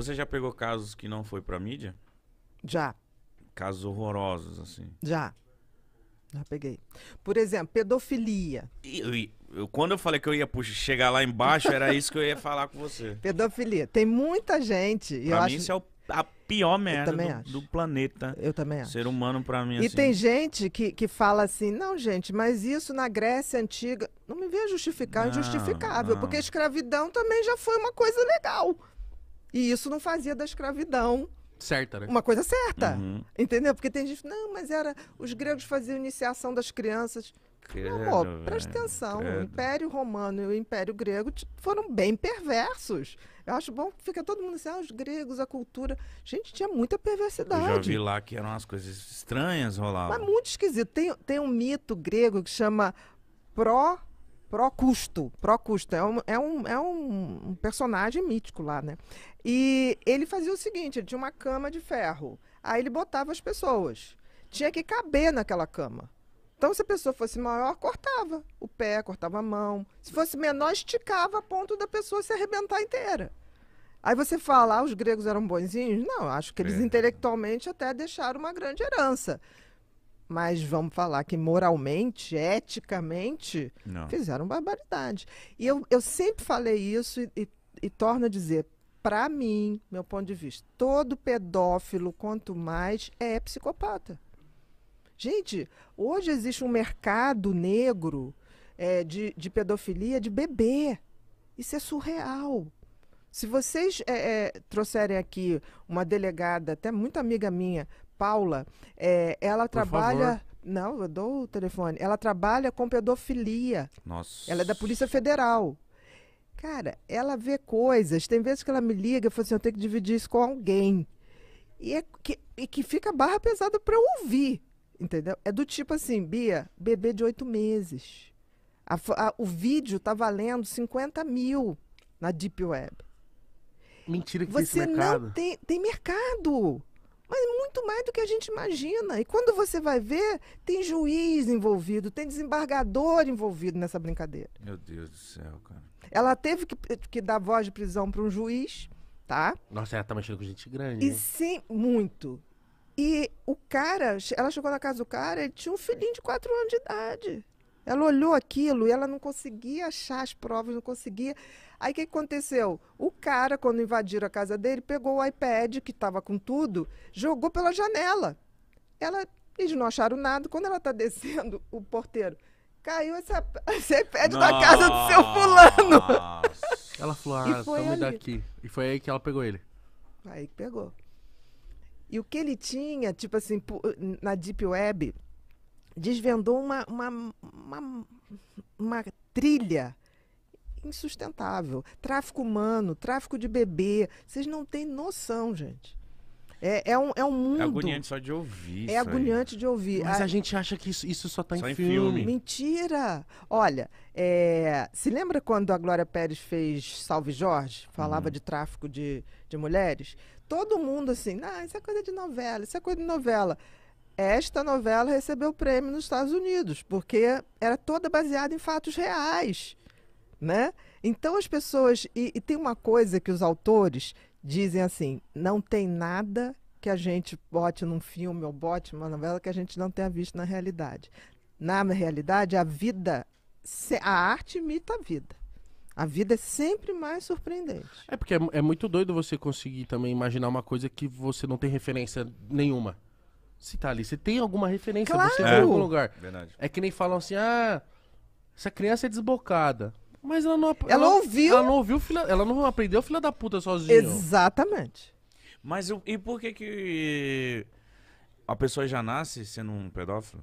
Você já pegou casos que não foi pra mídia? Já. Casos horrorosos, assim. Já. Já peguei. Por exemplo, pedofilia. E, eu, quando eu falei que eu ia puxar, chegar lá embaixo, era isso que eu ia falar com você. Pedofilia. Tem muita gente. Pra eu mim, acho... isso é o, a pior merda do, do, planeta. Eu também acho. Ser humano, pra mim, E assim... tem gente que, que fala assim: não, gente, mas isso na Grécia Antiga. Não me venha justificar é injustificável, porque a escravidão também já foi uma coisa legal. E isso não fazia da escravidão certa, né? Uma coisa certa. Uhum. Entendeu? Porque tem gente, não, mas era os gregos faziam iniciação das crianças. Credo, amor, véio, presta atenção. Credo. O Império Romano e o Império Grego foram bem perversos. Eu acho bom que fica todo mundo assim, ah, os gregos, a cultura. Gente, tinha muita perversidade. Eu já vi lá que eram umas coisas estranhas rolavam. Mas muito esquisito. Tem, tem um mito grego que chama pró Procusto. Procusto é um, é, um, é um personagem mítico lá, né? E ele fazia o seguinte: ele tinha uma cama de ferro. Aí ele botava as pessoas. Tinha que caber naquela cama. Então, se a pessoa fosse maior, cortava o pé, cortava a mão. Se fosse menor, esticava a ponto da pessoa se arrebentar inteira. Aí você fala, ah, os gregos eram bonzinhos? Não, acho que eles é. intelectualmente até deixaram uma grande herança. Mas vamos falar que moralmente, eticamente, Não. fizeram barbaridade. E eu, eu sempre falei isso e, e, e torno a dizer, para mim, meu ponto de vista, todo pedófilo, quanto mais, é psicopata. Gente, hoje existe um mercado negro é, de, de pedofilia de bebê. Isso é surreal. Se vocês é, é, trouxerem aqui uma delegada, até muito amiga minha, Paula, é, ela Por trabalha. Favor. Não, eu dou o telefone. Ela trabalha com pedofilia. Nossa. Ela é da Polícia Federal. Cara, ela vê coisas. Tem vezes que ela me liga e fala assim: eu tenho que dividir isso com alguém. E, é que, e que fica barra pesada para eu ouvir. Entendeu? É do tipo assim, Bia, bebê de oito meses. A, a, o vídeo tá valendo 50 mil na Deep Web. Mentira que Você tem esse mercado. Não tem, tem mercado mas muito mais do que a gente imagina. E quando você vai ver, tem juiz envolvido, tem desembargador envolvido nessa brincadeira. Meu Deus do céu, cara. Ela teve que, que dar voz de prisão para um juiz, tá? Nossa, ela tá mexendo com gente grande. E sim, muito. E o cara, ela chegou na casa do cara, ele tinha um filhinho de 4 anos de idade. Ela olhou aquilo e ela não conseguia achar as provas, não conseguia. Aí o que aconteceu? O cara, quando invadiram a casa dele, pegou o iPad que estava com tudo, jogou pela janela. Ela, eles não acharam nada. Quando ela está descendo, o porteiro caiu essa, esse iPad Nossa. casa do seu fulano. Ela falou, ah, tome daqui. E foi aí que ela pegou ele. Aí que pegou. E o que ele tinha, tipo assim, na Deep Web, desvendou uma, uma, uma, uma trilha insustentável. Tráfico humano, tráfico de bebê. Vocês não têm noção, gente. É, é, um, é um é mundo. É agoniante só de ouvir. É agoniante aí. de ouvir. Mas a... Ah, a, gente acha que isso, isso só está em, em filme. filme. Mentira! Olha, é... se lembra quando a Glória Pérez fez Salve Jorge? Falava hum. de tráfico de, de mulheres? Todo mundo assim, ah, isso é coisa de novela, isso é coisa de novela esta novela recebeu prêmio nos Estados Unidos, porque era toda baseada em fatos reais, né? Então as pessoas e, e tem uma coisa que os autores dizem assim, não tem nada que a gente bote num filme ou bote numa novela que a gente não tenha visto na realidade. Na realidade, a vida, a arte imita a vida. A vida é sempre mais surpreendente. É porque é, é muito doido você conseguir também imaginar uma coisa que você não tem referência nenhuma se tá ali. Você tem alguma referência, claro. você viu algum lugar. Verdade. É que nem falam assim, ah, essa criança é desbocada. Mas ela não... Ela, ela ouviu. Ela não ouviu, filha, ela não aprendeu filha da puta sozinha. Exatamente. Mas eu, e por que que a pessoa já nasce sendo um pedófilo?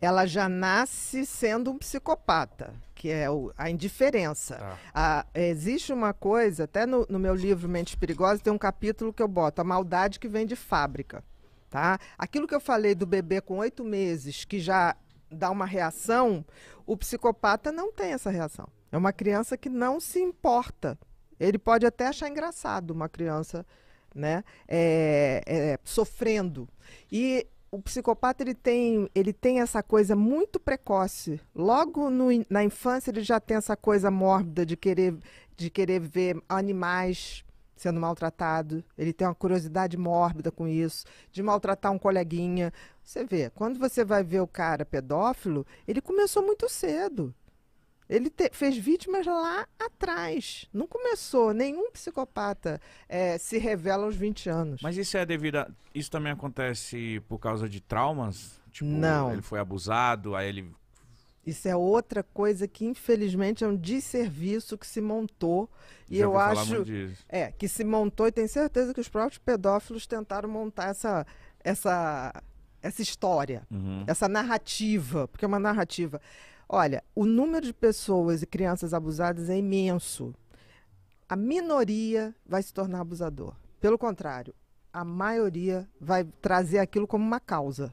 Ela já nasce sendo um psicopata, que é o, a indiferença. Tá. A, existe uma coisa, até no, no meu livro Mentes Perigosas tem um capítulo que eu boto, a maldade que vem de fábrica. Tá? Aquilo que eu falei do bebê com oito meses, que já dá uma reação, o psicopata não tem essa reação. É uma criança que não se importa. Ele pode até achar engraçado uma criança né, é, é, sofrendo. E o psicopata ele tem, ele tem essa coisa muito precoce. Logo no, na infância ele já tem essa coisa mórbida de querer, de querer ver animais sendo maltratado, ele tem uma curiosidade mórbida com isso, de maltratar um coleguinha. Você vê, quando você vai ver o cara pedófilo, ele começou muito cedo. Ele te, fez vítimas lá atrás. Não começou. Nenhum psicopata é, se revela aos 20 anos. Mas isso é devido a. Isso também acontece por causa de traumas? Tipo, não. ele foi abusado, aí ele isso é outra coisa que, infelizmente, é um desserviço que se montou. E Já eu acho. É, que se montou, e tenho certeza que os próprios pedófilos tentaram montar essa, essa, essa história, uhum. essa narrativa, porque é uma narrativa. Olha, o número de pessoas e crianças abusadas é imenso. A minoria vai se tornar abusador. Pelo contrário, a maioria vai trazer aquilo como uma causa.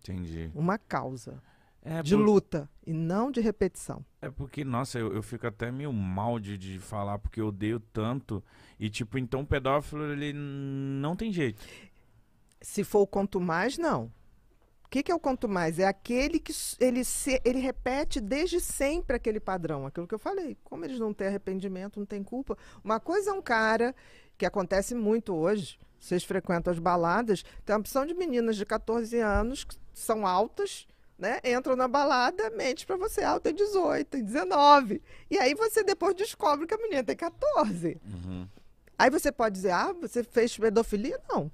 Entendi. Uma causa. É de por... luta e não de repetição. É porque, nossa, eu, eu fico até meio mal de, de falar, porque eu odeio tanto. E, tipo, então o pedófilo, ele não tem jeito. Se for o quanto mais, não. O que, que é o quanto mais? É aquele que ele, se, ele repete desde sempre aquele padrão, aquilo que eu falei. Como eles não têm arrependimento, não têm culpa. Uma coisa é um cara, que acontece muito hoje, vocês frequentam as baladas, tem uma opção de meninas de 14 anos que são altas, né? Entram na balada, mente para você, ah, eu tenho 18, 19. E aí você depois descobre que a menina tem 14. Uhum. Aí você pode dizer, ah, você fez pedofilia? Não.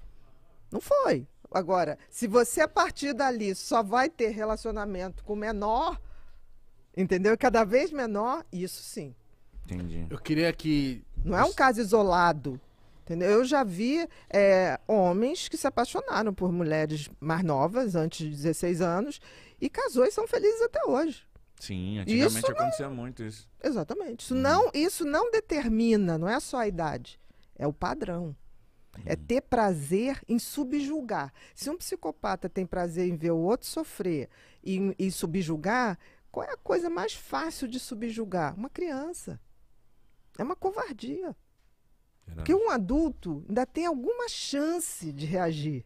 Não foi. Agora, se você a partir dali só vai ter relacionamento com menor, entendeu? Cada vez menor, isso sim. Entendi. Eu queria que. Não é um caso isolado. Entendeu? Eu já vi é, homens que se apaixonaram por mulheres mais novas, antes de 16 anos, e casou e são felizes até hoje. Sim, antigamente acontecia muito isso. Exatamente. Isso, uhum. não, isso não determina, não é só a idade, é o padrão. É uhum. ter prazer em subjugar. Se um psicopata tem prazer em ver o outro sofrer e, e subjugar, qual é a coisa mais fácil de subjugar? Uma criança. É uma covardia. Porque um adulto ainda tem alguma chance de reagir.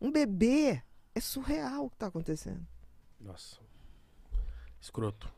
Um bebê é surreal o que está acontecendo. Nossa. Escroto.